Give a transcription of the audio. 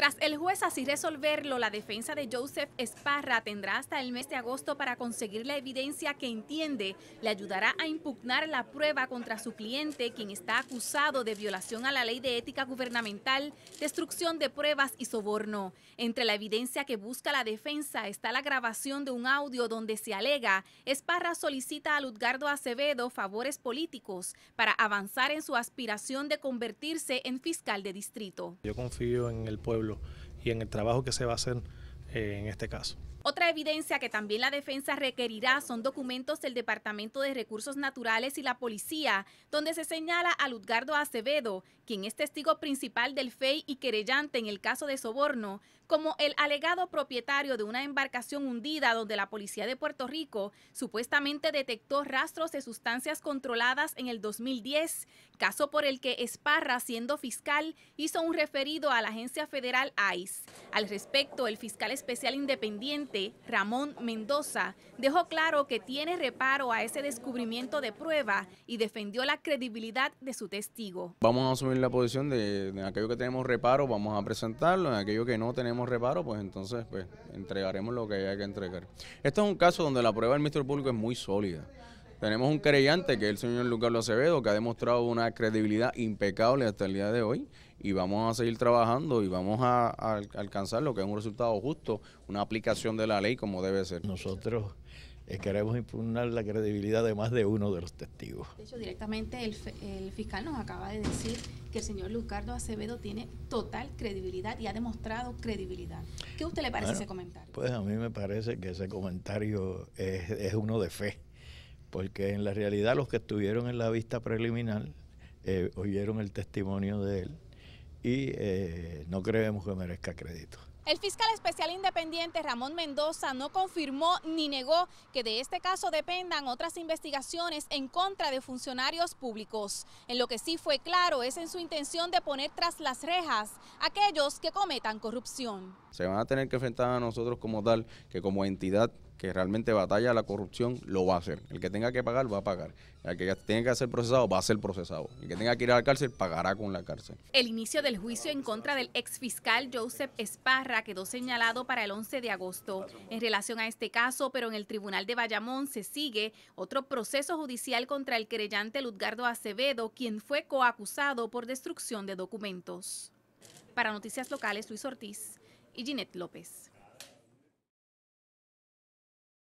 Tras el juez así resolverlo, la defensa de Joseph Esparra tendrá hasta el mes de agosto para conseguir la evidencia que entiende le ayudará a impugnar la prueba contra su cliente, quien está acusado de violación a la ley de ética gubernamental, destrucción de pruebas y soborno. Entre la evidencia que busca la defensa está la grabación de un audio donde se alega Esparra solicita a Ludgardo Acevedo favores políticos para avanzar en su aspiración de convertirse en fiscal de distrito. Yo confío en el pueblo y en el trabajo que se va a hacer eh, en este caso. Otra evidencia que también la defensa requerirá son documentos del Departamento de Recursos Naturales y la Policía, donde se señala a Ludgardo Acevedo, quien es testigo principal del FEI y querellante en el caso de soborno, como el alegado propietario de una embarcación hundida donde la policía de Puerto Rico supuestamente detectó rastros de sustancias controladas en el 2010, caso por el que Esparra, siendo fiscal, hizo un referido a la agencia federal ICE. Al respecto, el fiscal especial independiente Ramón Mendoza dejó claro que tiene reparo a ese descubrimiento de prueba y defendió la credibilidad de su testigo. Vamos a asumir la posición de aquello que tenemos reparo, vamos a presentarlo, en aquello que no tenemos reparo, pues entonces pues entregaremos lo que haya que entregar. Este es un caso donde la prueba del Ministerio Público es muy sólida. Tenemos un creyente que es el señor Lucardo Acevedo, que ha demostrado una credibilidad impecable hasta el día de hoy y vamos a seguir trabajando y vamos a, alcanzar lo que es un resultado justo, una aplicación de la ley como debe ser. Nosotros eh, queremos impugnar la credibilidad de más de uno de los testigos. De hecho, directamente el, fiscal nos acaba de decir que el señor Lucardo Acevedo tiene total credibilidad y ha demostrado credibilidad. ¿Qué a usted le parece ese comentario? Pues a mí me parece que ese comentario es, es uno de fe porque en la realidad los que estuvieron en la vista preliminar eh, oyeron el testimonio de él y eh, no creemos que merezca crédito. El fiscal especial independiente Ramón Mendoza no confirmó ni negó que de este caso dependan otras investigaciones en contra de funcionarios públicos. En lo que sí fue claro es en su intención de poner tras las rejas aquellos que cometan corrupción. Se van a tener que enfrentar a nosotros como tal, que como entidad que realmente batalla la corrupción lo va a hacer. El que tenga que pagar va a pagar. El que tenga que ser procesado va a ser procesado. El que tenga que ir a la cárcel pagará con la cárcel. El inicio del juicio en contra del exfiscal Joseph Esparra quedó señalado para el 11 de agosto. En relación a este caso, pero en el Tribunal de Bayamón se sigue otro proceso judicial contra el querellante Ludgardo Acevedo, quien fue coacusado por destrucción de documentos. Para Noticias Locales, Luis Ortiz y Ginette López.